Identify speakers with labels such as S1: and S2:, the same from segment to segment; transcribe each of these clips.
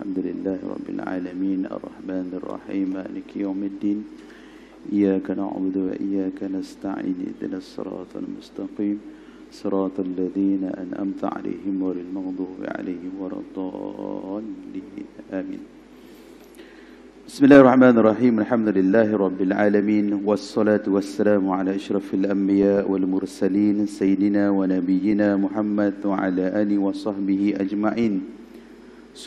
S1: الحمد لله رب العالمين الرحمن الرحيم مالك يوم الدين إياك نعبد وإياك نستعين اهدنا الصراط المستقيم صراط الذين أنأمت عليهم غير المغضوب عليهم ولا الضالين آمين بسم الله الرحمن الرحيم الحمد لله رب العالمين والصلاة والسلام على أشرف الأنبياء والمرسلين سيدنا ونبينا محمد وعلى آله وصحبه أجمعين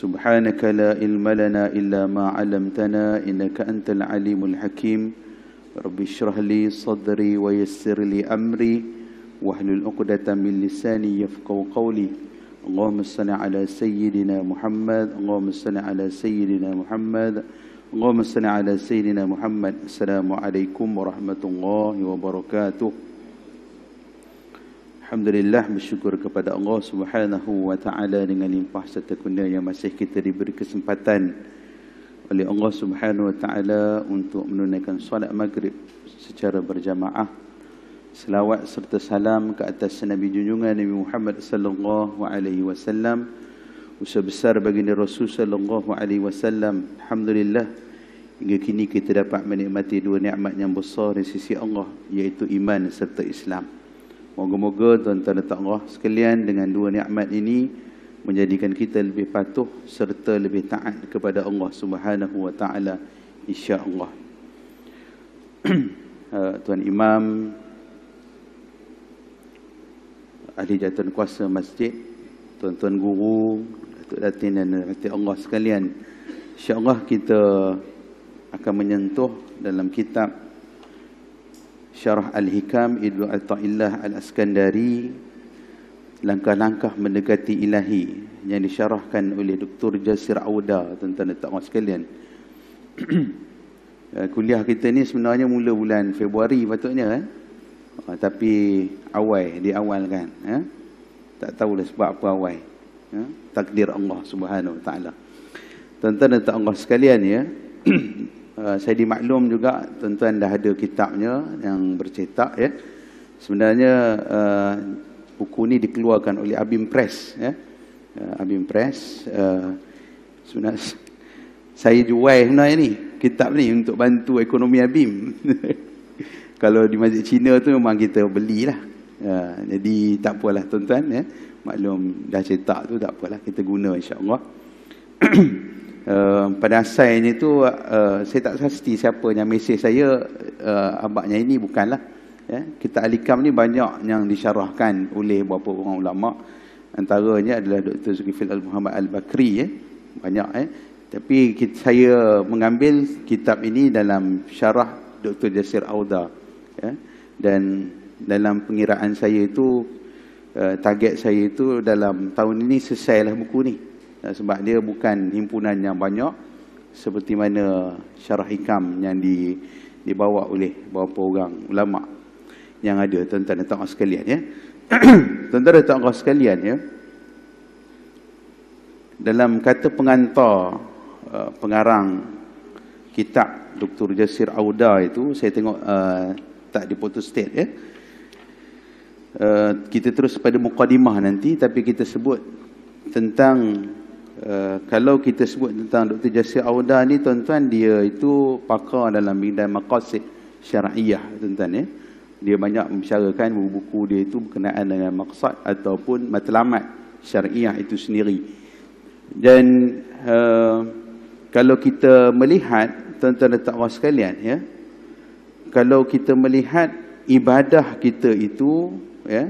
S1: سبحانك لا علم لنا إلا ما علمتنا إنك أنت العليم الحكيم رب اشرح لي صدري ويسر لي أمري واحلل عقدة من لساني يفقه قولي اللهم صل على سيدنا محمد اللهم صل على سيدنا محمد اللهم صل على سيدنا محمد السلام عليكم ورحمة الله وبركاته Alhamdulillah bersyukur kepada Allah Subhanahu wa taala dengan limpah serta kurnia yang masih kita diberi kesempatan oleh Allah Subhanahu wa taala untuk menunaikan solat maghrib secara berjamaah. Selawat serta salam ke atas Nabi junjungan Nabi Muhammad sallallahu alaihi wasallam. Usaha besar bagi Nabi Rasul sallallahu alaihi wasallam. Alhamdulillah hingga kini kita dapat menikmati dua nikmat yang besar di sisi Allah iaitu iman serta Islam. Moga-moga tuan-tuan dan tuan-tuan sekalian dengan dua nikmat ini menjadikan kita lebih patuh serta lebih taat kepada Allah Subhanahu wa taala insya-Allah. Eh, tuan Imam ahli jawatan kuasa masjid, tuan-tuan guru, Datuk Datin dan Datuk Allah sekalian. Insya-Allah kita akan menyentuh dalam kitab syarah al-hikam ibnu al-ta'illah al-askandari langkah-langkah mendekati ilahi yang disyarahkan oleh Dr. Jasir Auda tentang tuan dan sekalian. Eh, kuliah kita ni sebenarnya mula bulan Februari patutnya eh? Uh, tapi awal diawalkan eh? Tak tahulah sebab apa awal. Eh? Takdir Allah Subhanahu Wa Taala. Tuan-tuan sekalian ya. Eh, saya dimaklum juga tuan-tuan dah ada kitabnya yang bercetak ya. Sebenarnya uh, buku ini dikeluarkan oleh Abim Press ya. Uh, Abim Press uh, sebenarnya saya jual sebenarnya ni kitab ni untuk bantu ekonomi Abim. Kalau di masjid Cina tu memang kita belilah. Uh, jadi tak apalah tuan-tuan ya. Maklum dah cetak tu tak apalah kita guna insya-Allah. Eh, pada asalnya tu uh, saya tak pasti siapa yang mesej saya uh, abaknya ini bukanlah ya kita alikam ni banyak yang disyarahkan oleh beberapa orang ulama antaranya adalah Dr. Zulfil Al-Muhammad Al-Bakri ya banyak eh tapi kita, saya mengambil kitab ini dalam syarah Dr. Jasir Auda ya dan dalam pengiraan saya itu uh, target saya itu dalam tahun ini selesailah buku ni Eh, sebab dia bukan himpunan yang banyak seperti mana syarah hikam yang di, dibawa oleh beberapa orang ulama yang ada tuan-tuan dan tuan-tuan sekalian ya. tuan-tuan dan tuan-tuan sekalian ya. Dalam kata pengantar eh, pengarang kitab Dr. Jasir Auda itu saya tengok uh, tak di photo state ya. Uh, kita terus pada mukadimah nanti tapi kita sebut tentang Eh, kalau kita sebut tentang Dr. Jasir Auda ni tuan-tuan dia itu pakar dalam bidang maqasid syar'iyah tuan-tuan ya. Dia banyak membicarakan buku-buku dia itu berkenaan dengan maqsad ataupun matlamat syar'iyah itu sendiri. Dan uh, kalau kita melihat tuan-tuan dan takwa sekalian ya. Kalau kita melihat ibadah kita itu ya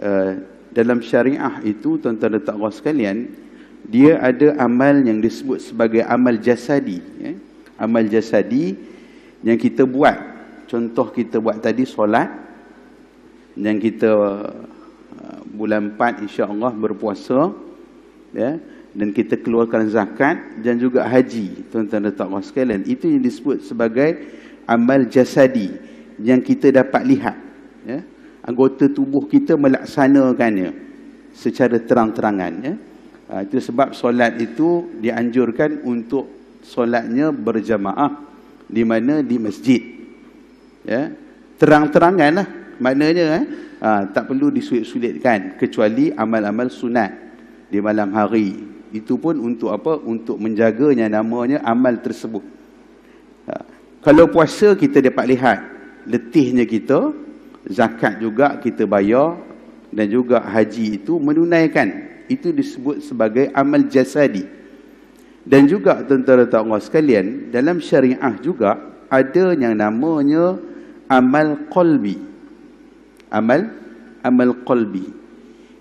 S1: uh, dalam syariah itu tuan-tuan dan takwa sekalian dia ada amal yang disebut sebagai amal jasadi ya? amal jasadi yang kita buat contoh kita buat tadi solat yang kita uh, bulan 4 insya-Allah berpuasa ya dan kita keluarkan zakat dan juga haji tuan-tuan dan puan sekalian itu yang disebut sebagai amal jasadi yang kita dapat lihat ya anggota tubuh kita melaksanakannya secara terang-terangan ya Ha, itu sebab solat itu dianjurkan untuk solatnya berjamaah di mana di masjid. Ya. Terang-teranganlah maknanya eh ha, tak perlu disulit-sulitkan kecuali amal-amal sunat di malam hari. Itu pun untuk apa? Untuk menjaganya namanya amal tersebut. Ha, kalau puasa kita dapat lihat letihnya kita zakat juga kita bayar dan juga haji itu menunaikan itu disebut sebagai amal jasadi. Dan juga tentara Allah sekalian, dalam syariah juga ada yang namanya amal qalbi. Amal amal qalbi.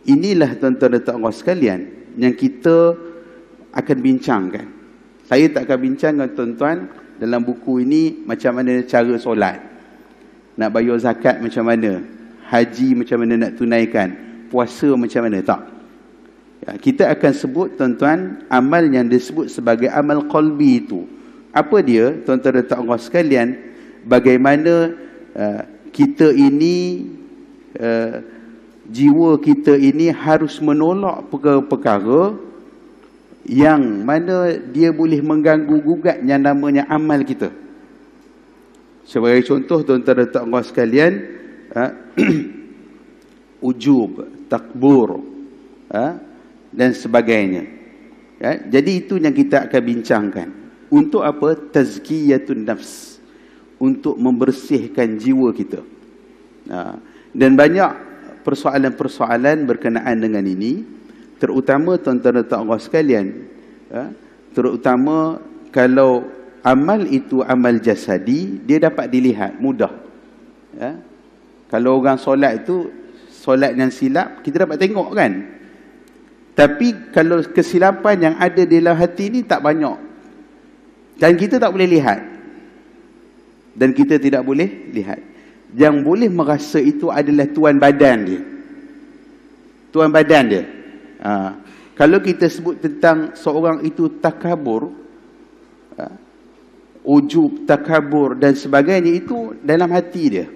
S1: Inilah tentara Allah sekalian yang kita akan bincangkan. Saya tak akan bincangkan tuan-tuan dalam buku ini macam mana cara solat. Nak bayar zakat macam mana? Haji macam mana nak tunaikan? Puasa macam mana? Tak. Ya, kita akan sebut tuan-tuan amal yang disebut sebagai amal qalbi itu. Apa dia tuan-tuan dan tak Allah sekalian bagaimana uh, kita ini uh, jiwa kita ini harus menolak perkara-perkara yang mana dia boleh mengganggu gugat yang namanya amal kita. Sebagai contoh tuan-tuan dan tak Allah sekalian uh, ujub, takbur, uh, dan sebagainya. Ya, jadi itu yang kita akan bincangkan. Untuk apa? Tazkiyatun nafs. Untuk membersihkan jiwa kita. Ha. Dan banyak persoalan-persoalan berkenaan dengan ini. Terutama tuan-tuan dan Allah sekalian. Ya, terutama kalau amal itu amal jasadi, dia dapat dilihat mudah. Ya. Kalau orang solat itu, solat yang silap, kita dapat tengok kan? Tapi kalau kesilapan yang ada di dalam hati ni tak banyak. Dan kita tak boleh lihat. Dan kita tidak boleh lihat. Yang boleh merasa itu adalah tuan badan dia. Tuan badan dia. Ha. Kalau kita sebut tentang seorang itu takabur. Ha. Ujub, takabur dan sebagainya itu dalam hati dia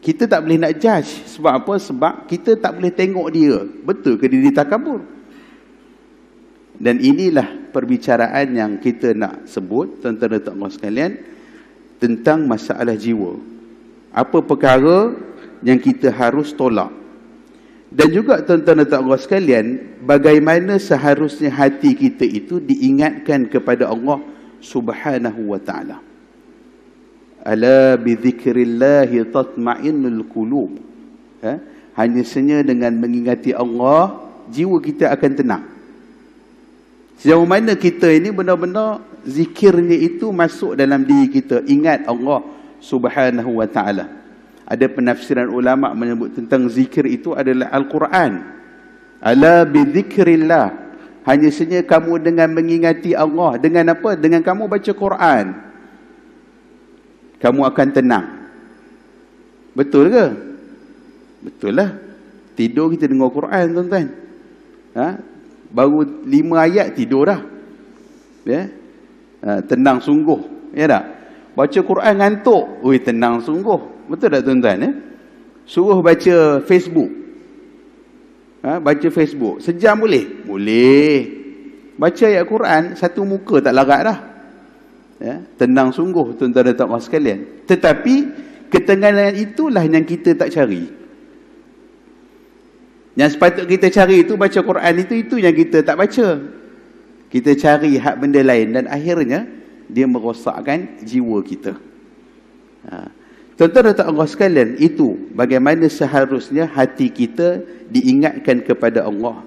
S1: kita tak boleh nak judge sebab apa sebab kita tak boleh tengok dia betul ke dia takabur dan inilah perbicaraan yang kita nak sebut tentang tuan Allah sekalian tentang masalah jiwa apa perkara yang kita harus tolak dan juga tentang tuan Allah sekalian bagaimana seharusnya hati kita itu diingatkan kepada Allah Subhanahu wa taala. ألا بذكر الله تطمئن القلوب ha? Hanya senya dengan mengingati Allah Jiwa kita akan tenang Sejauh mana kita ini benar-benar Zikirnya itu masuk dalam diri kita Ingat Allah subhanahu wa ta'ala Ada penafsiran ulama menyebut tentang zikir itu adalah Al-Quran Ala bidhikrillah Hanya senya kamu dengan mengingati Allah Dengan apa? Dengan kamu baca Quran kamu akan tenang. Betul ke? Betul lah. Tidur kita dengar Quran tuan-tuan. Ha? Baru lima ayat tidur dah. Ya? Ha, tenang sungguh. Ya tak? Baca Quran ngantuk. Ui, tenang sungguh. Betul tak tuan-tuan? Ya? Suruh baca Facebook. Ha? Baca Facebook. Sejam boleh? Boleh. Baca ayat Quran, satu muka tak larat dah. Ya, tenang sungguh tuan-tuan dan tuan-tuan sekalian. Tetapi ketenangan itulah yang kita tak cari. Yang sepatut kita cari itu baca Quran itu itu yang kita tak baca. Kita cari hak benda lain dan akhirnya dia merosakkan jiwa kita. Ha. Tuan-tuan dan tuan-tuan sekalian, itu bagaimana seharusnya hati kita diingatkan kepada Allah.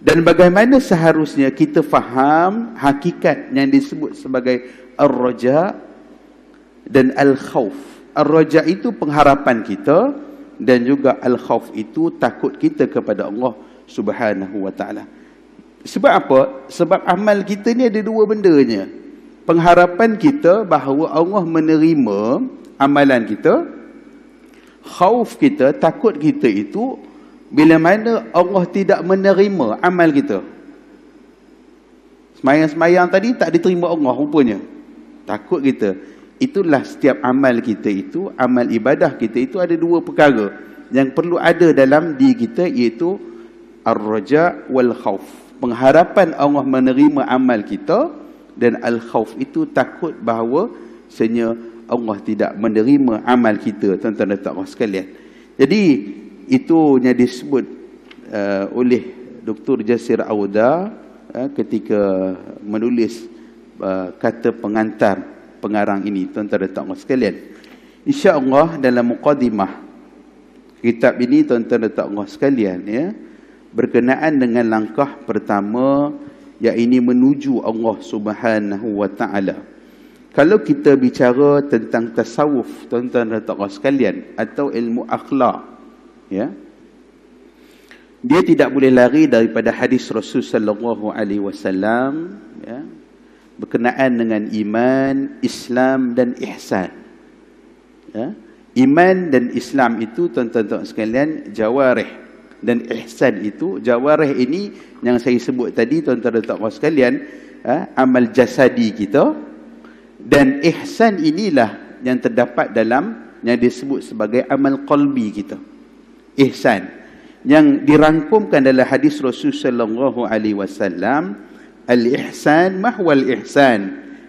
S1: Dan bagaimana seharusnya kita faham hakikat yang disebut sebagai ar-raja dan al-khauf. Ar-raja itu pengharapan kita dan juga al-khauf itu takut kita kepada Allah Subhanahu wa taala. Sebab apa? Sebab amal kita ni ada dua bendanya. Pengharapan kita bahawa Allah menerima amalan kita. Khawf kita, takut kita itu bila mana Allah tidak menerima amal kita. Semayang-semayang tadi tak diterima Allah rupanya takut kita itulah setiap amal kita itu amal ibadah kita itu ada dua perkara yang perlu ada dalam diri kita iaitu ar-raja wal khawf. pengharapan Allah menerima amal kita dan al khawf itu takut bahawa sebenarnya Allah tidak menerima amal kita tuan-tuan dan puan sekalian jadi itu yang disebut uh, oleh Dr. Jasir Auda uh, ketika menulis Uh, kata pengantar pengarang ini tuan-tuan dan tuan-tuan sekalian insya-Allah dalam muqaddimah kitab ini tuan-tuan dan tuan-tuan sekalian ya berkenaan dengan langkah pertama yakni menuju Allah Subhanahu wa taala kalau kita bicara tentang tasawuf tuan-tuan dan tuan-tuan sekalian atau ilmu akhlak ya dia tidak boleh lari daripada hadis Rasulullah sallallahu alaihi wasallam ya berkenaan dengan iman, Islam dan ihsan. Ya? Iman dan Islam itu tuan-tuan sekalian jawareh dan ihsan itu jawareh ini yang saya sebut tadi tuan-tuan dan puan sekalian ya? amal jasadi kita dan ihsan inilah yang terdapat dalam yang disebut sebagai amal qalbi kita. Ihsan yang dirangkumkan dalam hadis Rasulullah sallallahu alaihi wasallam Al-Ihsan, mahwal Ihsan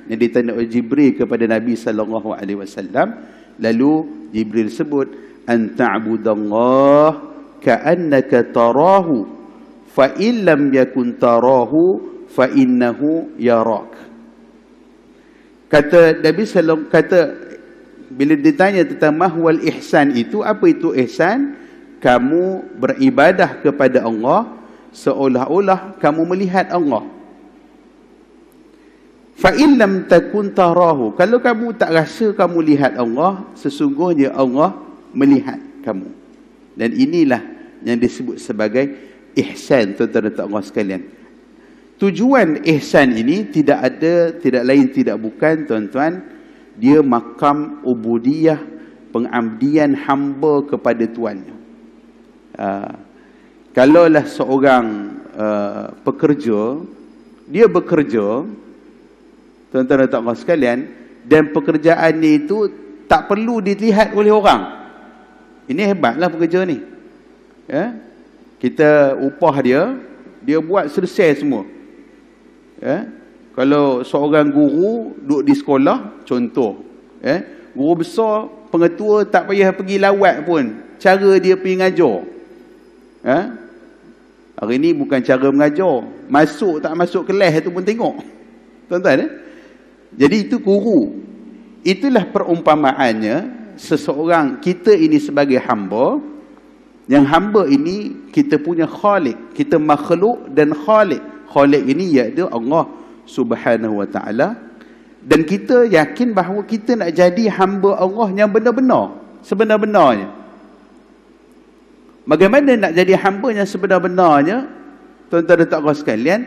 S1: yang ditanda oleh Jibril kepada Nabi sallallahu alaihi wasallam. Lalu Jibril sebut an ta'budallah ka'annaka tarahu fa in lam yakun tarahu fa innahu yarak. Kata Nabi sallallahu kata bila ditanya tentang mahwal ihsan itu apa itu ihsan kamu beribadah kepada Allah seolah-olah kamu melihat Allah Fa illam takun tarahu. Kalau kamu tak rasa kamu lihat Allah, sesungguhnya Allah melihat kamu. Dan inilah yang disebut sebagai ihsan tuan-tuan dan puan sekalian. Tujuan ihsan ini tidak ada tidak lain tidak bukan tuan-tuan dia makam ubudiyah pengabdian hamba kepada tuannya. Uh, kalaulah seorang uh, pekerja dia bekerja tuan-tuan dan tuan-tuan sekalian dan pekerjaan ni itu tak perlu dilihat oleh orang ini hebatlah pekerja ni ya? kita upah dia dia buat selesai semua ya? kalau seorang guru duduk di sekolah contoh ya? guru besar pengetua tak payah pergi lawat pun cara dia pergi ngajar ya? hari ni bukan cara mengajar masuk tak masuk kelas tu pun tengok tuan-tuan eh? Jadi itu guru. Itulah perumpamaannya seseorang kita ini sebagai hamba yang hamba ini kita punya khalik, kita makhluk dan khalik. Khalik ini iaitu Allah Subhanahu Wa Taala dan kita yakin bahawa kita nak jadi hamba Allah yang benar-benar sebenar-benarnya. Bagaimana nak jadi hamba yang sebenar-benarnya? Tuan-tuan dan tuan-tuan sekalian,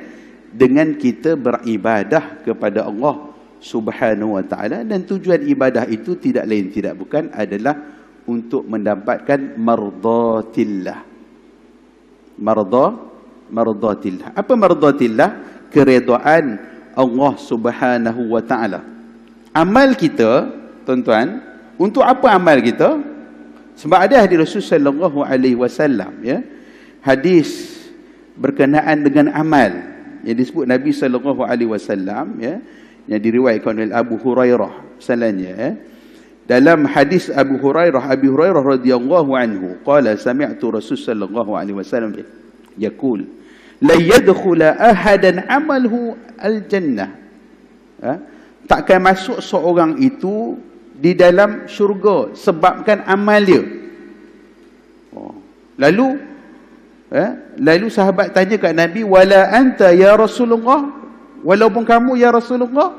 S1: dengan kita beribadah kepada Allah subhanahu wa ta'ala dan tujuan ibadah itu tidak lain tidak bukan adalah untuk mendapatkan mardatillah mardah mardatillah apa mardatillah keredaan Allah subhanahu wa ta'ala amal kita tuan-tuan untuk apa amal kita sebab ada hadis Rasul sallallahu alaihi wasallam ya hadis berkenaan dengan amal yang disebut Nabi sallallahu alaihi wasallam ya yang diriwayatkan oleh Abu Hurairah salahnya eh? dalam hadis Abu Hurairah Abu Hurairah radhiyallahu anhu qala sami'tu Rasul sallallahu alaihi wasallam yaqul la yadkhula ahadan amalhu al jannah eh? takkan masuk seorang itu di dalam syurga sebabkan amal dia oh. lalu eh? lalu sahabat tanya kat Nabi wala anta ya Rasulullah Walaupun kamu ya Rasulullah.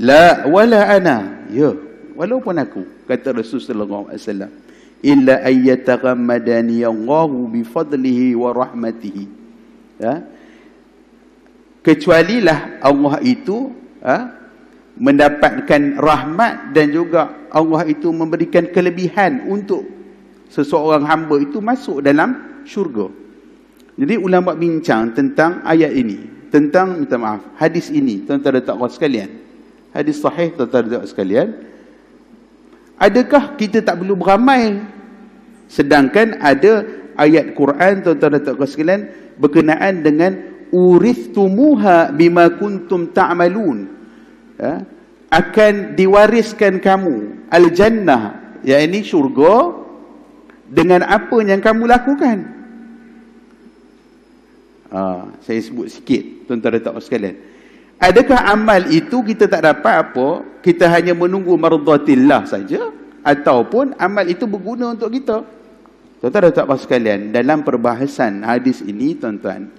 S1: La wala ana. Ya, walaupun aku kata Rasulullah sallallahu illa ayyatagammadani Allah bi wa rahmatihi. Ya. lah Allah itu ha? mendapatkan rahmat dan juga Allah itu memberikan kelebihan untuk seseorang hamba itu masuk dalam syurga. Jadi ulama bincang tentang ayat ini, tentang minta maaf, hadis ini, tuan-tuan dan puan sekalian. Hadis sahih tuan-tuan dan puan sekalian. Adakah kita tak perlu beramai sedangkan ada ayat Quran tuan-tuan dan puan sekalian berkenaan dengan urithtumuha bima kuntum ta'malun. Ya, akan diwariskan kamu al-jannah, yakni syurga dengan apa yang kamu lakukan. Ha, saya sebut sikit tuan-tuan dan puan sekalian adakah amal itu kita tak dapat apa kita hanya menunggu mardhatillah saja ataupun amal itu berguna untuk kita tuan-tuan dan puan sekalian dalam perbahasan hadis ini tuan-tuan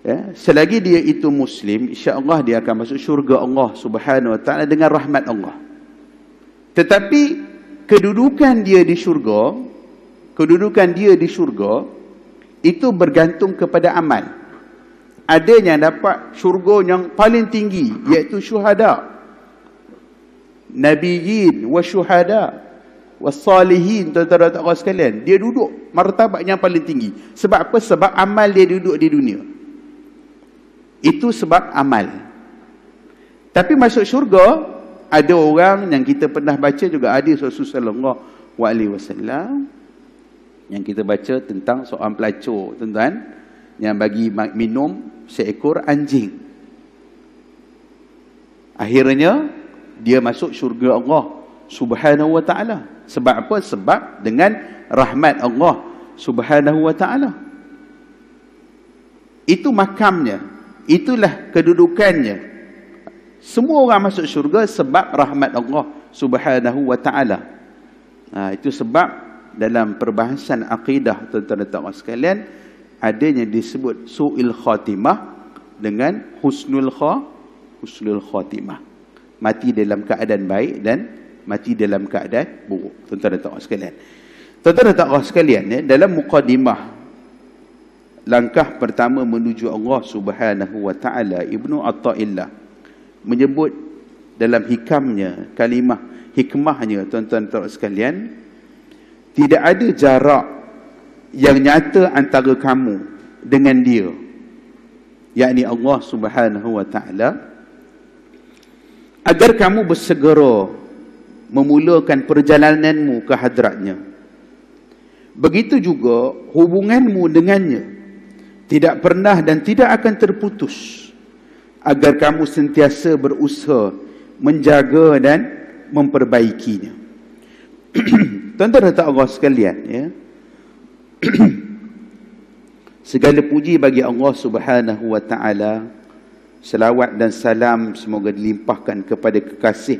S1: ya, selagi dia itu muslim insya-Allah dia akan masuk syurga Allah Subhanahu wa taala dengan rahmat Allah tetapi kedudukan dia di syurga kedudukan dia di syurga itu bergantung kepada amal. Ada yang dapat syurga yang paling tinggi iaitu syuhada. Nabiyyin wa syuhada wa salihin tuan-tuan dan puan sekalian, dia duduk martabat yang paling tinggi. Sebab apa? Sebab amal dia duduk di dunia. Itu sebab amal. Tapi masuk syurga ada orang yang kita pernah baca juga hadis Rasulullah sallallahu alaihi wasallam yang kita baca tentang seorang pelacur tuan-tuan yang bagi minum seekor anjing. Akhirnya dia masuk syurga Allah Subhanahu wa taala. Sebab apa? Sebab dengan rahmat Allah Subhanahu wa taala. Itu makamnya. Itulah kedudukannya. Semua orang masuk syurga sebab rahmat Allah Subhanahu wa taala. Ha, itu sebab dalam perbahasan akidah tuan-tuan dan tuan-tuan sekalian adanya disebut su'il khatimah dengan husnul kha husnul khatimah mati dalam keadaan baik dan mati dalam keadaan buruk tuan-tuan dan tuan sekalian tuan-tuan dan tuan sekalian ya, dalam mukadimah langkah pertama menuju Allah Subhanahu wa taala Ibnu Athaillah menyebut dalam hikamnya kalimah hikmahnya tuan-tuan dan tuan sekalian tidak ada jarak yang nyata antara kamu dengan dia yakni Allah Subhanahu wa taala agar kamu bersegera memulakan perjalananmu ke hadratnya begitu juga hubunganmu dengannya tidak pernah dan tidak akan terputus agar kamu sentiasa berusaha menjaga dan memperbaikinya Tuan-tuan dan Allah sekalian, ya. Segala puji bagi Allah Subhanahu wa taala. Selawat dan salam semoga dilimpahkan kepada kekasih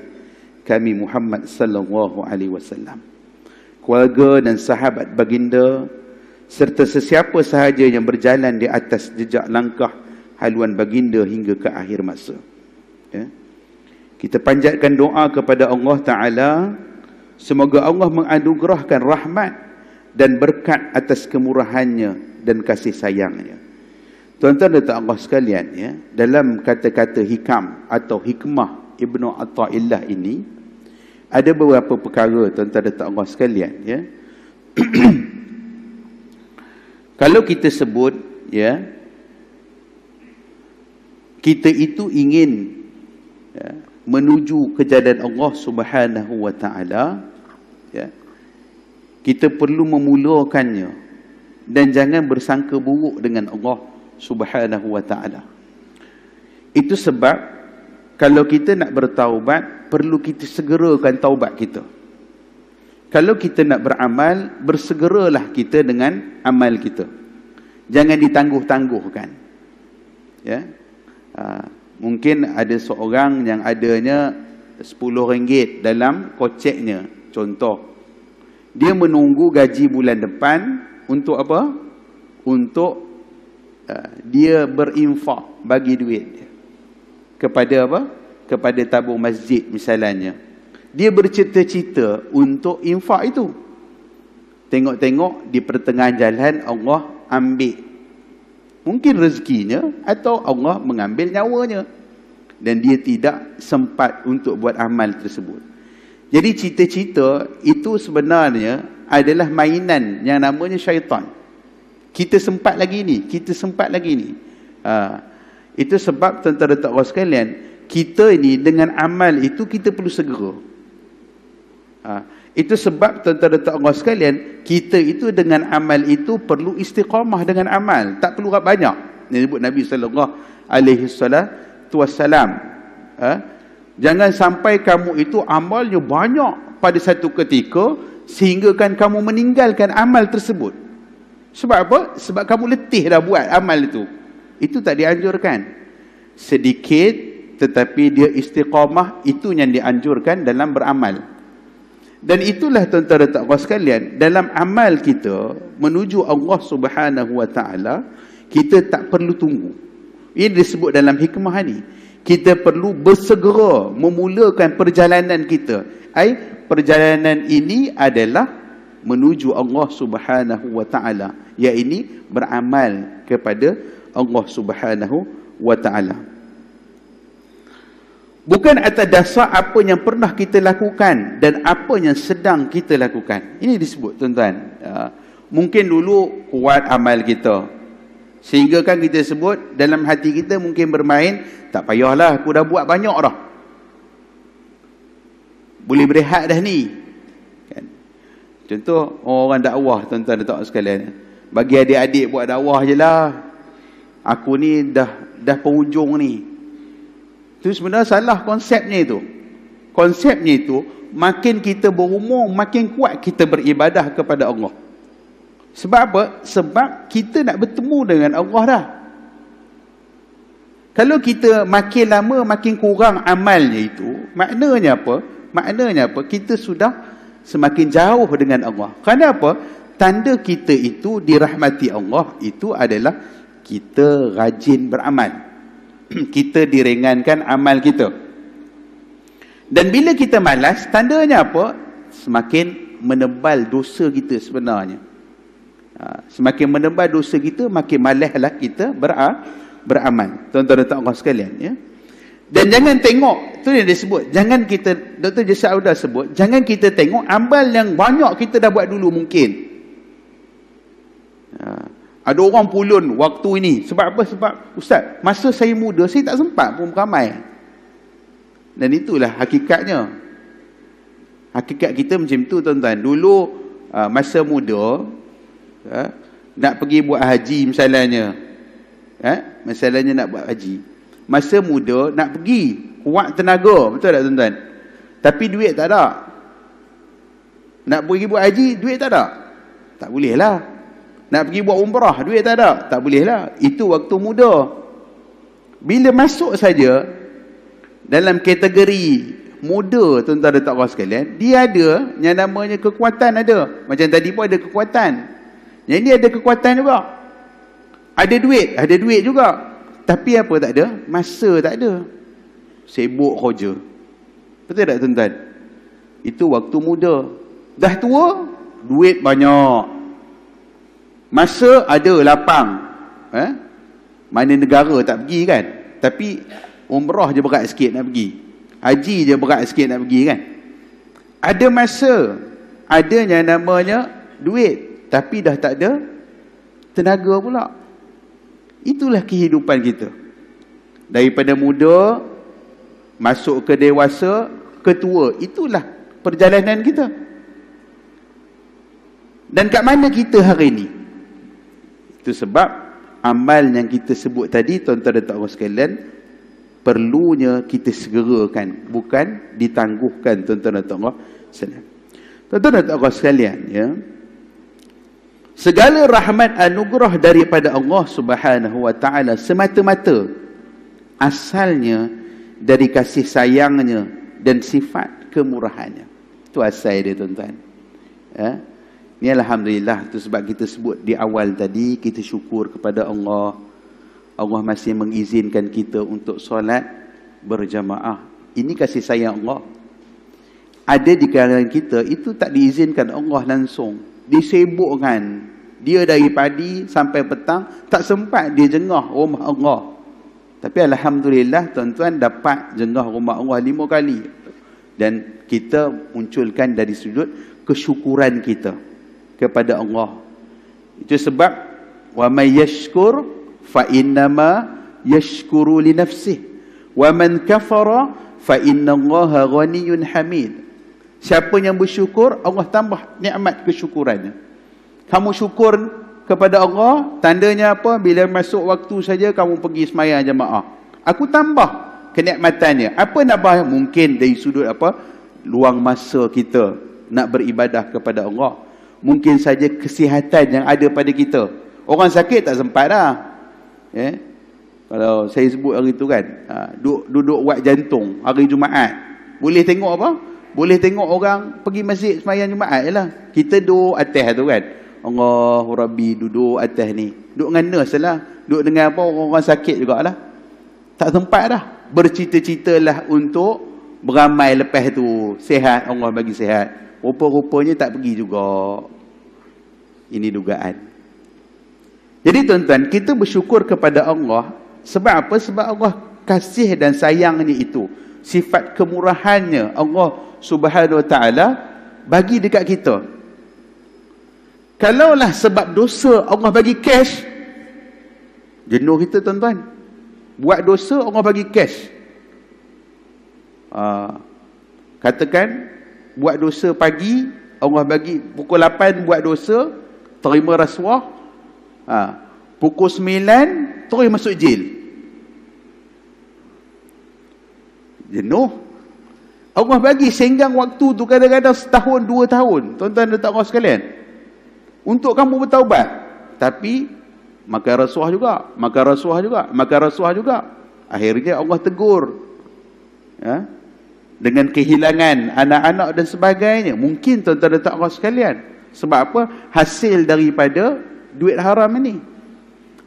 S1: kami Muhammad sallallahu alaihi wasallam. Keluarga dan sahabat baginda serta sesiapa sahaja yang berjalan di atas jejak langkah haluan baginda hingga ke akhir masa. Ya. Kita panjatkan doa kepada Allah Ta'ala Semoga Allah menganugerahkan rahmat dan berkat atas kemurahannya dan kasih sayangnya. Tuan-tuan dan Allah sekalian, ya, dalam kata-kata hikam atau hikmah Ibnu Atta'illah ini, ada beberapa perkara tuan-tuan dan Allah sekalian. Ya. Kalau kita sebut, ya, kita itu ingin ya, menuju kejadian Allah Subhanahu Wa ya. Kita perlu memulakannya dan jangan bersangka buruk dengan Allah Subhanahu wa taala. Itu sebab kalau kita nak bertaubat perlu kita segerakan taubat kita. Kalau kita nak beramal bersegeralah kita dengan amal kita. Jangan ditangguh-tangguhkan. Ya. Ha, mungkin ada seorang yang adanya RM10 dalam koceknya Contoh, dia menunggu gaji bulan depan untuk apa? Untuk uh, dia berinfak bagi duit dia. Kepada apa? Kepada tabung masjid misalnya. Dia bercita-cita untuk infak itu. Tengok-tengok di pertengahan jalan Allah ambil. Mungkin rezekinya atau Allah mengambil nyawanya. Dan dia tidak sempat untuk buat amal tersebut. Jadi cita-cita itu sebenarnya adalah mainan yang namanya syaitan. Kita sempat lagi ni, kita sempat lagi ni. Ha. Itu sebab tentara tak kau sekalian, kita ini dengan amal itu kita perlu segera. Ha. Itu sebab tentara tak kau sekalian, kita itu dengan amal itu perlu istiqamah dengan amal. Tak perlu banyak. Ini sebut Nabi SAW. Alaihi Wasallam. Ha? Jangan sampai kamu itu amalnya banyak pada satu ketika sehinggakan kamu meninggalkan amal tersebut. Sebab apa? Sebab kamu letih dah buat amal itu. Itu tak dianjurkan. Sedikit tetapi dia istiqamah itu yang dianjurkan dalam beramal. Dan itulah tuan-tuan dan puan sekalian, dalam amal kita menuju Allah Subhanahu Wa Taala, kita tak perlu tunggu. Ini disebut dalam hikmah ini kita perlu bersegera memulakan perjalanan kita. Ai, perjalanan ini adalah menuju Allah Subhanahu wa taala, yakni beramal kepada Allah Subhanahu wa taala. Bukan atas dasar apa yang pernah kita lakukan dan apa yang sedang kita lakukan. Ini disebut tuan-tuan. Ah, mungkin dulu kuat amal kita, Sehingga kan kita sebut dalam hati kita mungkin bermain, tak payahlah aku dah buat banyak dah. Boleh berehat dah ni. Kan? Contoh orang dakwah tuan-tuan dan tuan sekalian. Bagi adik-adik buat dakwah je lah. Aku ni dah dah penghujung ni. Itu sebenarnya salah konsepnya itu. Konsepnya itu, makin kita berumur, makin kuat kita beribadah kepada Allah. Sebab apa? Sebab kita nak bertemu dengan Allah dah. Kalau kita makin lama makin kurang amalnya itu, maknanya apa? Maknanya apa? Kita sudah semakin jauh dengan Allah. Kerana apa? Tanda kita itu dirahmati Allah itu adalah kita rajin beramal. kita direngankan amal kita. Dan bila kita malas, tandanya apa? Semakin menebal dosa kita sebenarnya. Ha, semakin menebal dosa kita, makin malahlah kita bera ha, beraman. Tuan-tuan dan tuan-tuan sekalian. Ya? Dan jangan tengok, tu yang dia sebut. Jangan kita, Dr. jasa Audah sebut, jangan kita tengok amal yang banyak kita dah buat dulu mungkin. Ha, ada orang pulun waktu ini. Sebab apa? Sebab, Ustaz, masa saya muda, saya tak sempat pun beramai. Dan itulah hakikatnya. Hakikat kita macam tu tuan-tuan. Dulu, ha, masa muda, Ha? nak pergi buat haji misalnya ha? masalahnya nak buat haji masa muda nak pergi kuat tenaga betul tak tuan-tuan tapi duit tak ada nak pergi buat haji duit tak ada tak boleh lah nak pergi buat umrah duit tak ada tak boleh lah itu waktu muda bila masuk saja dalam kategori muda tuan-tuan dan tak puas sekalian dia ada yang namanya kekuatan ada macam tadi pun ada kekuatan yang ini ada kekuatan juga. Ada duit, ada duit juga. Tapi apa tak ada? Masa tak ada. Sibuk kerja. Betul tak tuan-tuan? Itu waktu muda. Dah tua, duit banyak. Masa ada lapang. Eh? Mana negara tak pergi kan? Tapi umrah je berat sikit nak pergi. Haji je berat sikit nak pergi kan? Ada masa. Ada yang namanya duit tapi dah tak ada tenaga pula. Itulah kehidupan kita. Daripada muda masuk ke dewasa, ketua, itulah perjalanan kita. Dan kat mana kita hari ini? Itu sebab amal yang kita sebut tadi tuan-tuan dan tuan-tuan sekalian perlunya kita segerakan bukan ditangguhkan tuan-tuan dan tuan-tuan sekalian. Tuan-tuan dan tuan-tuan sekalian, ya segala rahmat anugerah daripada Allah Subhanahu wa taala semata-mata asalnya dari kasih sayangnya dan sifat kemurahannya. Itu asal dia tuan-tuan. Ya. Ni alhamdulillah tu sebab kita sebut di awal tadi kita syukur kepada Allah. Allah masih mengizinkan kita untuk solat berjamaah. Ini kasih sayang Allah. Ada di kalangan kita itu tak diizinkan Allah langsung disibukkan dia dari padi sampai petang tak sempat dia jengah rumah Allah tapi Alhamdulillah tuan-tuan dapat jengah rumah Allah lima kali dan kita munculkan dari sudut kesyukuran kita kepada Allah itu sebab wa may yashkur fa innama yashkuru li nafsihi wa man kafara fa inna Allah ghaniyun hamid Siapa yang bersyukur, Allah tambah nikmat kesyukurannya. Kamu syukur kepada Allah, tandanya apa? Bila masuk waktu saja, kamu pergi semayang jemaah. Aku tambah kenikmatannya. Apa nak bahas? Mungkin dari sudut apa? Luang masa kita nak beribadah kepada Allah. Mungkin saja kesihatan yang ada pada kita. Orang sakit tak sempat dah. Eh? Kalau saya sebut hari itu kan, ah, duduk, duduk buat jantung hari Jumaat. Boleh tengok apa? boleh tengok orang pergi masjid semayang Jumaat je lah. Kita duduk atas tu kan. Allah Rabbi duduk atas ni. Duduk dengan nurse lah. Duduk dengan apa orang-orang sakit juga lah. Tak tempat lah, bercita cita lah untuk beramai lepas tu. Sehat, Allah bagi sehat. Rupa-rupanya tak pergi juga. Ini dugaan. Jadi tuan-tuan, kita bersyukur kepada Allah. Sebab apa? Sebab Allah kasih dan sayangnya itu sifat kemurahannya Allah Subhanahu Wa Taala bagi dekat kita. Kalaulah sebab dosa Allah bagi cash, jenuh kita tuan-tuan. Buat dosa Allah bagi cash. Ha, katakan buat dosa pagi Allah bagi pukul 8 buat dosa terima rasuah ha, pukul 9 terus masuk jail Jenuh. Allah bagi senggang waktu tu kadang-kadang setahun, dua tahun. Tuan-tuan dan tak sekalian. Untuk kamu bertaubat. Tapi, makan rasuah juga. Makan rasuah juga. Makan rasuah juga. Akhirnya Allah tegur. Ya? Dengan kehilangan anak-anak dan sebagainya. Mungkin tuan-tuan dan tak sekalian. Sebab apa? Hasil daripada duit haram ini.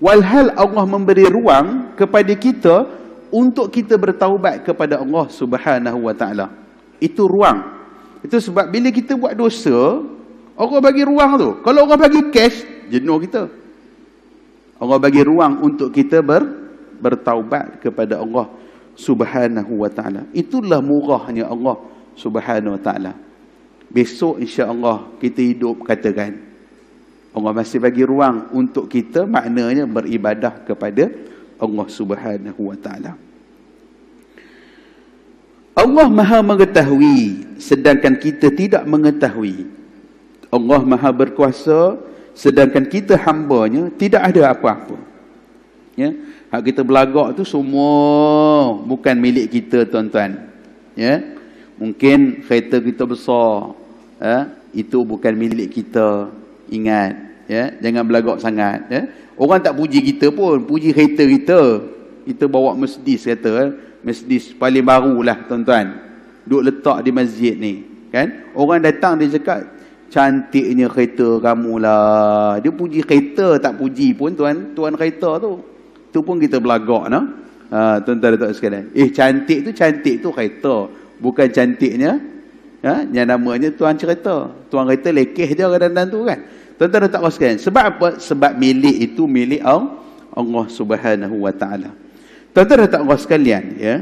S1: Walhal Allah memberi ruang kepada kita untuk kita bertaubat kepada Allah Subhanahu Wa Taala. Itu ruang. Itu sebab bila kita buat dosa, Allah bagi ruang tu. Kalau Allah bagi cash, jenuh kita. Allah bagi ruang untuk kita ber bertaubat kepada Allah Subhanahu Wa Taala. Itulah murahnya Allah Subhanahu Wa Taala. Besok insya-Allah kita hidup katakan Allah masih bagi ruang untuk kita maknanya beribadah kepada Allah. Allah Subhanahu Wa Taala. Allah Maha mengetahui sedangkan kita tidak mengetahui. Allah Maha berkuasa sedangkan kita hambanya tidak ada apa-apa. Ya, hak kita belagak tu semua bukan milik kita tuan-tuan. Ya. Mungkin kereta kita besar, ya? itu bukan milik kita. Ingat, ya, jangan belagak sangat, ya. Orang tak puji kita pun, puji kereta kita. Kita bawa Mercedes kata, eh? Mercedes paling baru lah tuan-tuan. Duk letak di masjid ni. Kan? Orang datang dia cakap, cantiknya kereta kamu lah. Dia puji kereta, tak puji pun tuan, tuan kereta tu. Tu pun kita belagak nah. Ha, tuan-tuan datuk sekalian. Eh cantik tu cantik tu kereta. Bukan cantiknya, ha, yang namanya tuan kereta. Tuan kereta lekeh je kadang-kadang tu kan. Tuan-tuan tak kawasan. Sebab apa? Sebab milik itu milik Allah Allah Subhanahu Wa Taala. Tuan-tuan tak kawasan ya.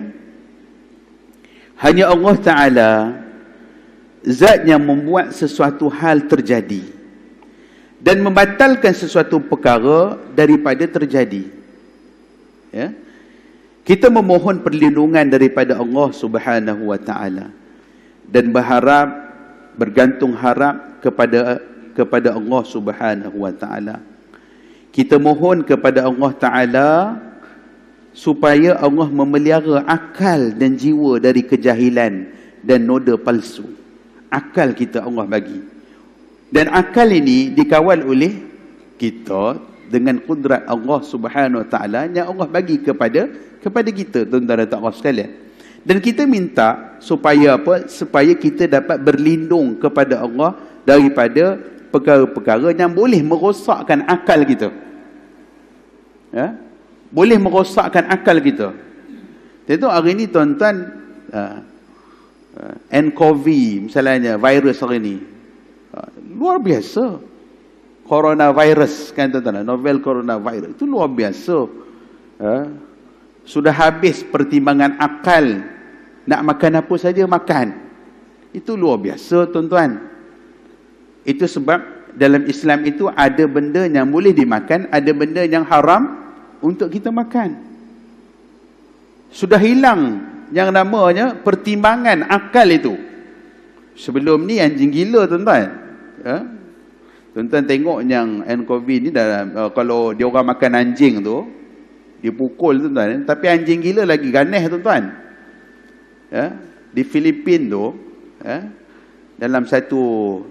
S1: Hanya Allah Taala zat yang membuat sesuatu hal terjadi dan membatalkan sesuatu perkara daripada terjadi. Ya. Kita memohon perlindungan daripada Allah Subhanahu Wa Taala dan berharap bergantung harap kepada kepada Allah Subhanahu wa taala. Kita mohon kepada Allah taala supaya Allah memelihara akal dan jiwa dari kejahilan dan noda palsu. Akal kita Allah bagi. Dan akal ini dikawal oleh kita dengan kudrat Allah Subhanahu wa taala yang Allah bagi kepada kepada kita tuan-tuan dan puan sekalian. Dan kita minta supaya apa? Supaya kita dapat berlindung kepada Allah daripada perkara-perkara yang boleh merosakkan akal kita. Ya? Boleh merosakkan akal kita. Tentu hari ini tuan-tuan, uh, ah, uh, ah, NCOV misalnya, virus hari ini. Uh, ah, luar biasa. Coronavirus kan tuan-tuan, novel coronavirus. Itu luar biasa. Uh, sudah habis pertimbangan akal. Nak makan apa saja, makan. Itu luar biasa tuan-tuan. Itu sebab dalam Islam itu ada benda yang boleh dimakan, ada benda yang haram untuk kita makan. Sudah hilang yang namanya pertimbangan akal itu. Sebelum ni anjing gila tuan-tuan. Ya? Tuan-tuan tengok yang end covid ni dalam uh, kalau dia orang makan anjing tu dipukul tuan-tuan tapi anjing gila lagi ganas tuan-tuan. Ya? Di Filipin tu ya? dalam satu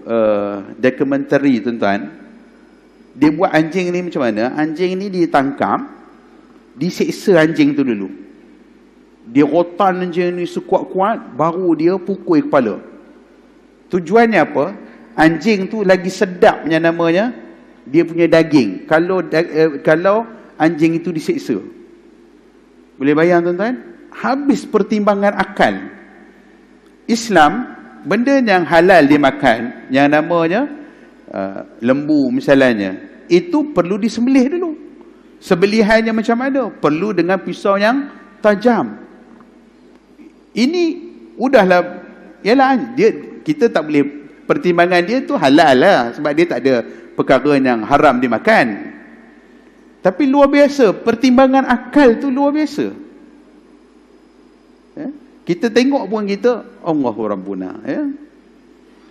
S1: uh, dokumentari tuan-tuan dia buat anjing ni macam mana anjing ni ditangkap disiksa anjing tu dulu dia rotan anjing ni sekuat-kuat baru dia pukul kepala tujuannya apa anjing tu lagi sedapnya namanya dia punya daging kalau eh, kalau anjing itu disiksa boleh bayang tuan-tuan habis pertimbangan akal Islam benda yang halal dimakan yang namanya uh, lembu misalnya itu perlu disembelih dulu sebelihannya macam mana perlu dengan pisau yang tajam ini udahlah ialah dia kita tak boleh pertimbangan dia tu halal lah sebab dia tak ada perkara yang haram dimakan tapi luar biasa pertimbangan akal tu luar biasa kita tengok pun kita Allahu Rabbuna ya.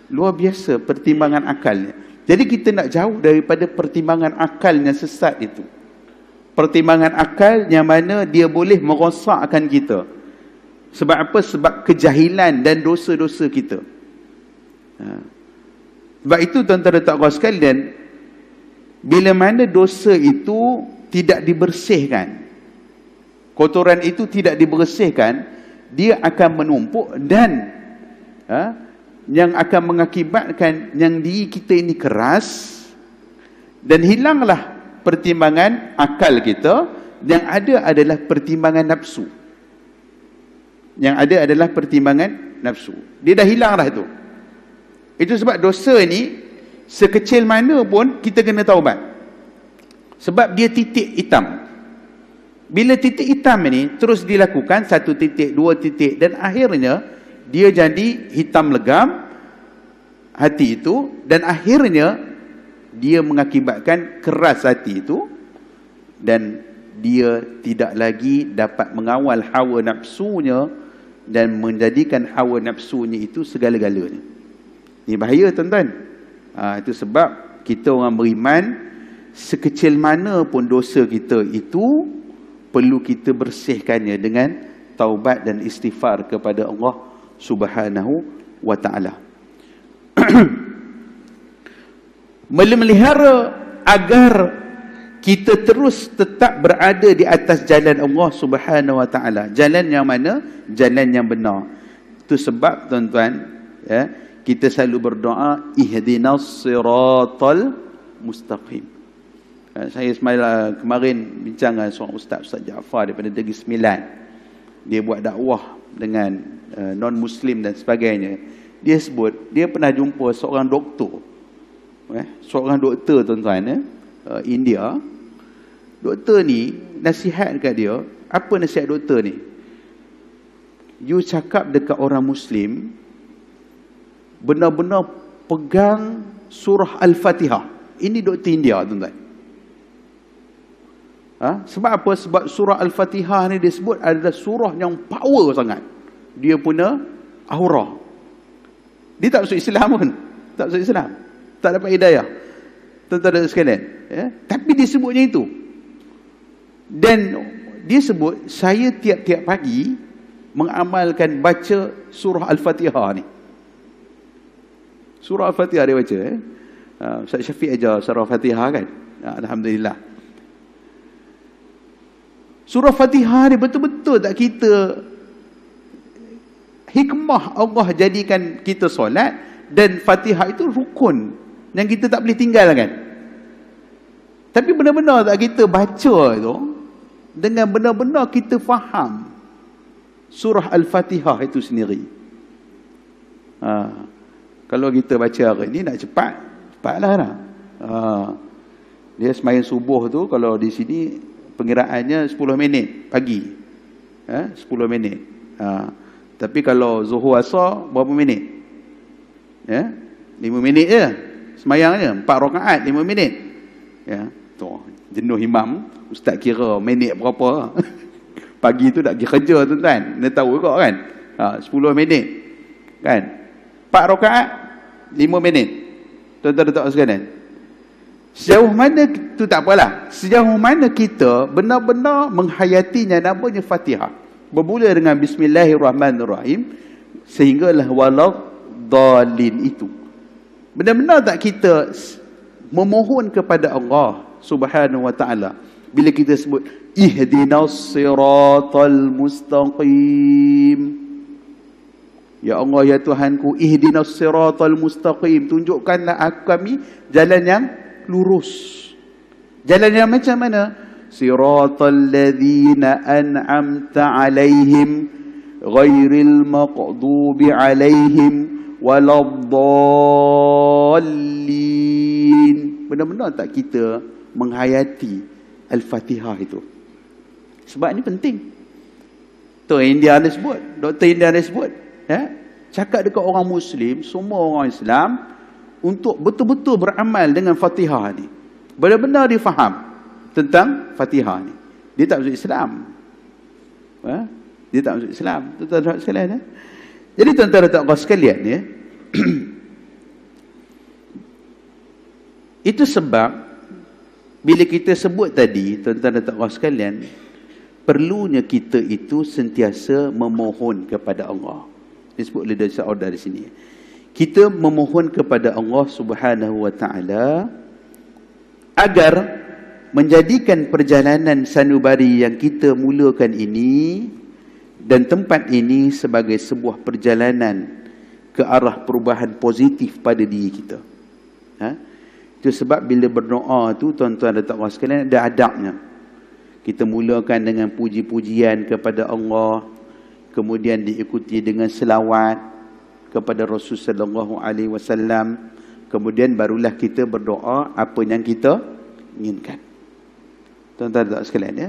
S1: Luar biasa pertimbangan akalnya. Jadi kita nak jauh daripada pertimbangan akalnya sesat itu. Pertimbangan akal yang mana dia boleh merosakkan kita. Sebab apa? Sebab kejahilan dan dosa-dosa kita. Ha. Sebab itu tuan-tuan dan puan dan bila mana dosa itu tidak dibersihkan, kotoran itu tidak dibersihkan, dia akan menumpuk dan ha, yang akan mengakibatkan yang diri kita ini keras dan hilanglah pertimbangan akal kita yang ada adalah pertimbangan nafsu yang ada adalah pertimbangan nafsu dia dah hilanglah itu itu sebab dosa ini sekecil mana pun kita kena taubat sebab dia titik hitam bila titik hitam ini terus dilakukan satu titik, dua titik dan akhirnya dia jadi hitam legam hati itu dan akhirnya dia mengakibatkan keras hati itu dan dia tidak lagi dapat mengawal hawa nafsunya dan menjadikan hawa nafsunya itu segala-galanya. Ini bahaya tuan-tuan. Ha, itu sebab kita orang beriman sekecil mana pun dosa kita itu perlu kita bersihkannya dengan taubat dan istighfar kepada Allah Subhanahu wa taala. Memelihara agar kita terus tetap berada di atas jalan Allah Subhanahu wa taala. Jalan yang mana? Jalan yang benar. Itu sebab tuan-tuan, ya, kita selalu berdoa ihdinas siratal mustaqim. Kan, saya semalam kemarin bincang dengan seorang ustaz Ustaz Jaafar daripada Negeri Sembilan. Dia buat dakwah dengan eh, non muslim dan sebagainya. Dia sebut dia pernah jumpa seorang doktor. Eh, seorang doktor tuan-tuan eh, eh, India. Doktor ni nasihat dekat dia, apa nasihat doktor ni? You cakap dekat orang muslim benar-benar pegang surah al-Fatihah. Ini doktor India tuan-tuan. Ha? Sebab apa? Sebab surah Al-Fatihah ni disebut adalah surah yang power sangat. Dia punya aura. Dia tak masuk Islam pun. Tak masuk Islam. Tak dapat hidayah. Tentang ada sekalian. Ya? Tapi dia sebutnya itu. Dan dia sebut, saya tiap-tiap pagi mengamalkan baca surah Al-Fatihah ni. Surah Al-Fatihah dia baca. Eh? Ustaz Syafiq ajar surah Al-Fatihah kan? Ha, Alhamdulillah. Surah Fatihah ni betul-betul tak kita hikmah Allah jadikan kita solat dan Fatihah itu rukun yang kita tak boleh tinggal kan. Tapi benar-benar tak kita baca itu dengan benar-benar kita faham surah Al-Fatihah itu sendiri. Ha. Kalau kita baca hari ini nak cepat, cepatlah lah. Ha. Dia semayang subuh tu kalau di sini pengiraannya 10 minit pagi. Ha, eh, 10 minit. Ha. Tapi kalau zuhur asar berapa minit? Ya. Eh, 5 minit je. Semayang je. 4 rakaat 5 minit. Ya. Tu jenuh imam, ustaz kira minit berapa. pagi tu tak kira kerja tuan-tuan. Dia tahu juga kan. Ha, 10 minit. Kan? 4 rakaat 5 minit. Tuan-tuan tak sekalian. Sejauh mana tu tak apalah. Sejauh mana kita benar-benar menghayatinya namanya Fatihah. Bermula dengan Bismillahirrahmanirrahim sehinggalah walau dalin itu. Benar-benar tak kita memohon kepada Allah Subhanahu wa taala bila kita sebut ihdinas siratal mustaqim. Ya Allah ya Tuhanku ihdinas siratal mustaqim tunjukkanlah aku kami jalan yang lurus. Jalan yang macam mana? Siratal ladhina an'amta alaihim ghairil maqdubi alaihim waladdallin. Benar-benar tak kita menghayati Al-Fatihah itu? Sebab ini penting. Tu India ada sebut, Dr. India ada sebut, ya? Cakap dekat orang Muslim, semua orang Islam, untuk betul-betul beramal dengan fatihah ni. Benar-benar dia faham tentang fatihah ni. Dia tak masuk Islam. Ha? Dia tak masuk Islam. Tuan-tuan dan sekalian. Eh? Jadi tuan-tuan dan tuan-tuan sekalian. Ya? Itu sebab bila kita sebut tadi tuan-tuan dan tuan-tuan sekalian perlunya kita itu sentiasa memohon kepada Allah. Disebut oleh Dasar dari sini kita memohon kepada Allah Subhanahu wa taala agar menjadikan perjalanan sanubari yang kita mulakan ini dan tempat ini sebagai sebuah perjalanan ke arah perubahan positif pada diri kita. Ha? Itu sebab bila berdoa tu tuan-tuan dan tuan-tuan sekalian ada adabnya. Kita mulakan dengan puji-pujian kepada Allah, kemudian diikuti dengan selawat, kepada Rasulullah sallallahu alaihi wasallam kemudian barulah kita berdoa apa yang kita inginkan tuan-tuan dan sekalian ya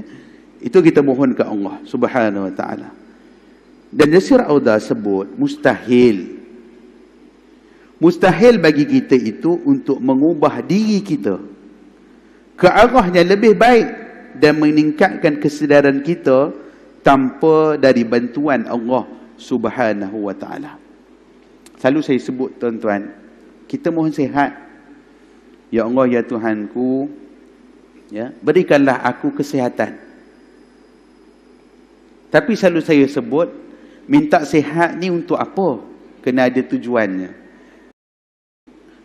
S1: itu kita mohon ke Allah subhanahu wa taala dan Yasir Auda sebut mustahil mustahil bagi kita itu untuk mengubah diri kita ke arah yang lebih baik dan meningkatkan kesedaran kita tanpa dari bantuan Allah Subhanahu wa taala. Selalu saya sebut tuan-tuan, kita mohon sehat. Ya Allah, ya Tuhanku, ya, berikanlah aku kesehatan. Tapi selalu saya sebut, minta sehat ni untuk apa? Kena ada tujuannya.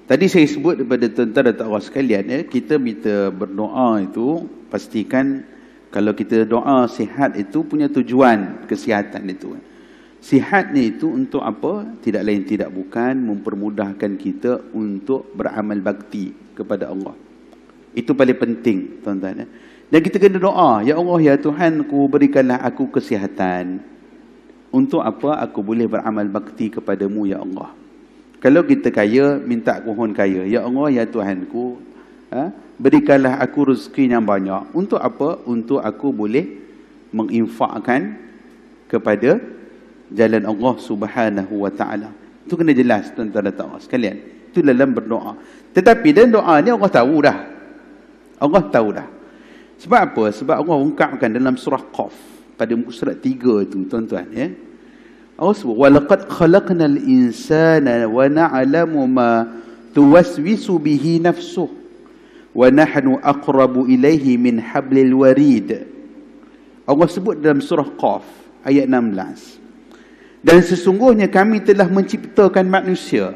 S1: Tadi saya sebut daripada tuan-tuan dan tuan-tuan sekalian, ya, kita minta berdoa itu, pastikan kalau kita doa sehat itu punya tujuan kesihatan itu. Ya. Sihat ni itu untuk apa? Tidak lain tidak bukan mempermudahkan kita untuk beramal bakti kepada Allah. Itu paling penting, tuan-tuan. Eh. Dan kita kena doa, Ya Allah, Ya Tuhanku berikanlah aku kesihatan. Untuk apa aku boleh beramal bakti kepadamu, Ya Allah. Kalau kita kaya, minta kuhun kaya. Ya Allah, Ya Tuhanku ha? berikanlah aku rezeki yang banyak. Untuk apa? Untuk aku boleh menginfakkan kepada jalan Allah Subhanahu wa taala. Tu kena jelas tuan-tuan dan puan sekalian. Tu dalam berdoa. Tetapi dalam doa ni Allah tahu dah. Allah tahu dah. Sebab apa? Sebab Allah ungkapkan dalam surah Qaf pada muka surat 3 itu tuan-tuan ya. Allah sebut walaqad khalaqnal insana wa na'lamu ma tuwaswisu bihi nafsuh wa nahnu aqrabu ilaihi min hablil warid. Allah sebut dalam surah Qaf ayat dan sesungguhnya kami telah menciptakan manusia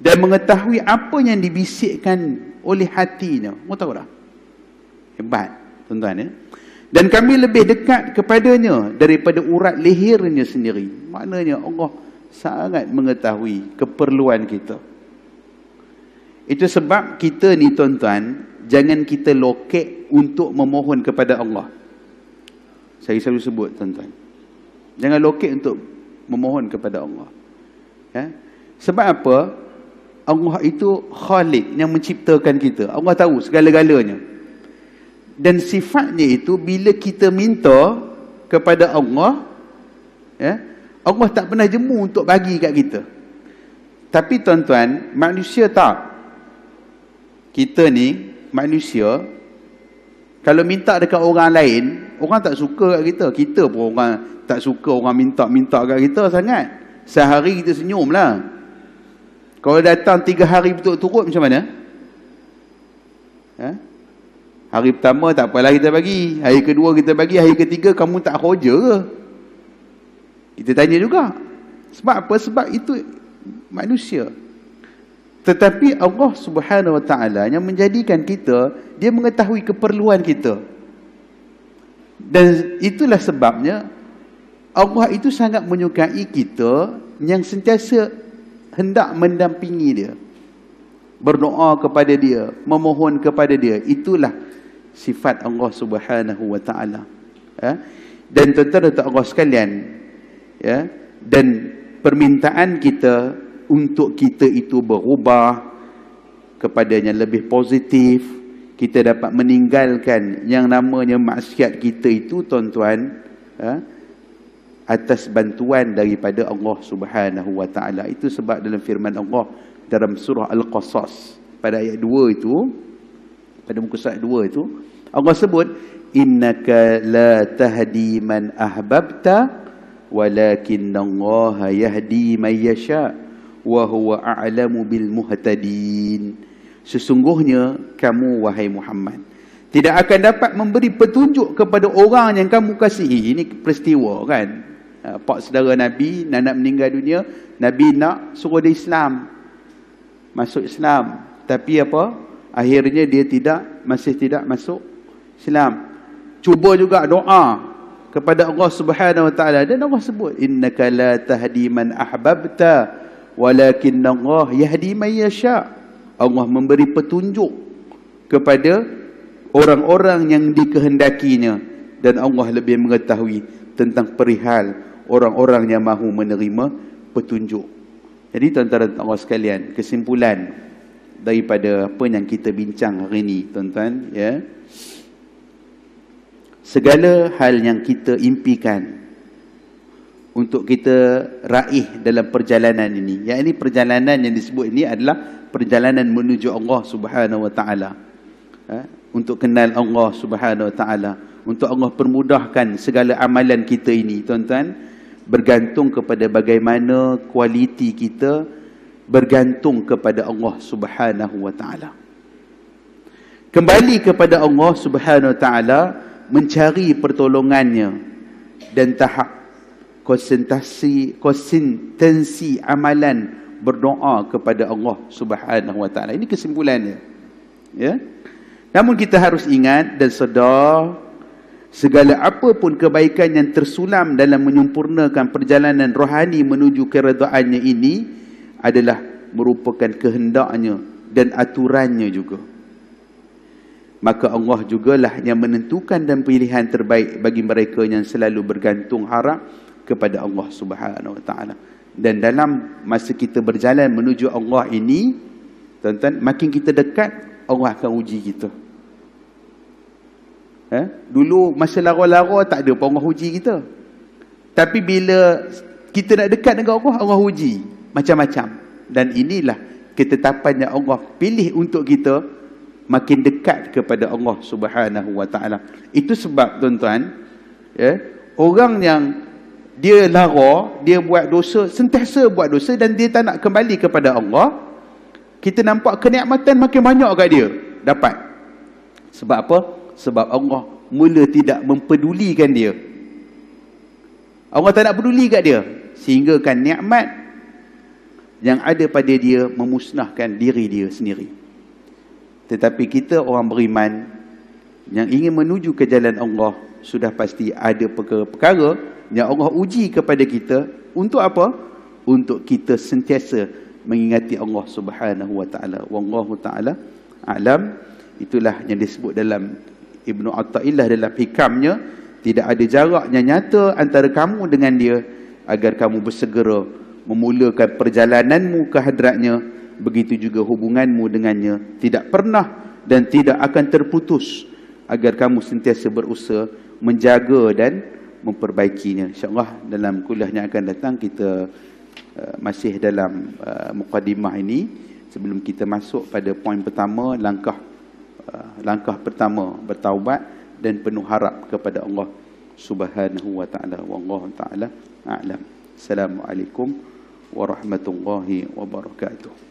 S1: dan mengetahui apa yang dibisikkan oleh hatinya. Mau tahu tak? Hebat, tuan-tuan ya. Dan kami lebih dekat kepadanya daripada urat lehernya sendiri. Maknanya Allah sangat mengetahui keperluan kita. Itu sebab kita ni tuan-tuan, jangan kita lokek untuk memohon kepada Allah. Saya selalu sebut tuan-tuan. Jangan lokek untuk memohon kepada Allah. Ya? Sebab apa? Allah itu khalik yang menciptakan kita. Allah tahu segala-galanya. Dan sifatnya itu bila kita minta kepada Allah, ya, Allah tak pernah jemu untuk bagi kat kita. Tapi tuan-tuan, manusia tak. Kita ni, manusia, kalau minta dekat orang lain, orang tak suka kat kita. Kita pun orang tak suka orang minta-minta kat kita sangat. Sehari kita senyum lah. Kalau datang tiga hari betul-betul macam mana? Ha? Hari pertama tak apalah kita bagi. Hari kedua kita bagi. Hari ketiga kamu tak roja ke? Kita tanya juga. Sebab apa? Sebab itu manusia. Tetapi Allah subhanahu wa ta'ala yang menjadikan kita, dia mengetahui keperluan kita. Dan itulah sebabnya Allah itu sangat menyukai kita yang sentiasa hendak mendampingi dia. Berdoa kepada dia, memohon kepada dia. Itulah sifat Allah Subhanahu wa taala. Ya. Dan tuan-tuan dan Allah sekalian, ya. Dan permintaan kita untuk kita itu berubah kepadanya lebih positif, kita dapat meninggalkan yang namanya maksiat kita itu tuan-tuan, ya. -tuan, atas bantuan daripada Allah Subhanahu wa taala. Itu sebab dalam firman Allah dalam surah Al-Qasas pada ayat 2 itu pada muka surat 2 itu Allah sebut innaka la tahdi man ahbabta walakinallaha yahdi man yasha wa huwa a'lamu bil muhtadin. Sesungguhnya kamu wahai Muhammad tidak akan dapat memberi petunjuk kepada orang yang kamu kasihi. Ini peristiwa kan. Eh, pak saudara Nabi, nak meninggal dunia, Nabi nak suruh dia Islam. Masuk Islam. Tapi apa? Akhirnya dia tidak, masih tidak masuk Islam. Cuba juga doa kepada Allah Subhanahu Wa Taala dan Allah sebut innaka la tahdi man ahbabta walakin Allah yahdi man yasha. Allah memberi petunjuk kepada orang-orang yang dikehendakinya dan Allah lebih mengetahui tentang perihal orang-orang yang mahu menerima petunjuk. Jadi tuan-tuan dan tuan sekalian, kesimpulan daripada apa yang kita bincang hari ini, tuan-tuan, ya. Segala hal yang kita impikan untuk kita raih dalam perjalanan ini. Ya, ini perjalanan yang disebut ini adalah perjalanan menuju Allah Subhanahu Wa Taala. Ha? Untuk kenal Allah Subhanahu Wa Taala. Untuk Allah permudahkan segala amalan kita ini, tuan-tuan bergantung kepada bagaimana kualiti kita bergantung kepada Allah Subhanahu wa taala. Kembali kepada Allah Subhanahu wa taala mencari pertolongannya dan tahap konsentrasi konsentensi amalan berdoa kepada Allah Subhanahu wa taala. Ini kesimpulannya. Ya. Namun kita harus ingat dan sedar segala apa pun kebaikan yang tersulam dalam menyempurnakan perjalanan rohani menuju keredaannya ini adalah merupakan kehendaknya dan aturannya juga. Maka Allah juga lah yang menentukan dan pilihan terbaik bagi mereka yang selalu bergantung harap kepada Allah Subhanahu Wa Taala. Dan dalam masa kita berjalan menuju Allah ini, tuan-tuan, makin kita dekat, Allah akan uji kita. Eh? Dulu masa lara-lara tak ada pun Allah uji kita. Tapi bila kita nak dekat dengan Allah, Allah uji. Macam-macam. Dan inilah ketetapan yang Allah pilih untuk kita makin dekat kepada Allah subhanahu wa ta'ala. Itu sebab tuan-tuan, eh, orang yang dia lara, dia buat dosa, sentiasa buat dosa dan dia tak nak kembali kepada Allah, kita nampak kenikmatan makin banyak kat dia dapat. Sebab apa? sebab Allah mula tidak mempedulikan dia Allah tak nak peduli kat dia sehingga kan nikmat yang ada pada dia memusnahkan diri dia sendiri tetapi kita orang beriman yang ingin menuju ke jalan Allah sudah pasti ada perkara-perkara yang Allah uji kepada kita untuk apa untuk kita sentiasa mengingati Allah Subhanahu wa taala wallahu taala alam itulah yang disebut dalam Ibnu Atta'illah dalam hikamnya tidak ada jaraknya nyata antara kamu dengan dia agar kamu bersegera memulakan perjalananmu ke hadratnya begitu juga hubunganmu dengannya tidak pernah dan tidak akan terputus agar kamu sentiasa berusaha menjaga dan memperbaikinya insyaallah dalam kuliah yang akan datang kita uh, masih dalam uh, mukadimah ini sebelum kita masuk pada poin pertama langkah Ah, langkah pertama bertaubat dan penuh harap kepada Allah Subhanahu wa taala wallahu taala a'lam. Assalamualaikum warahmatullahi wabarakatuh.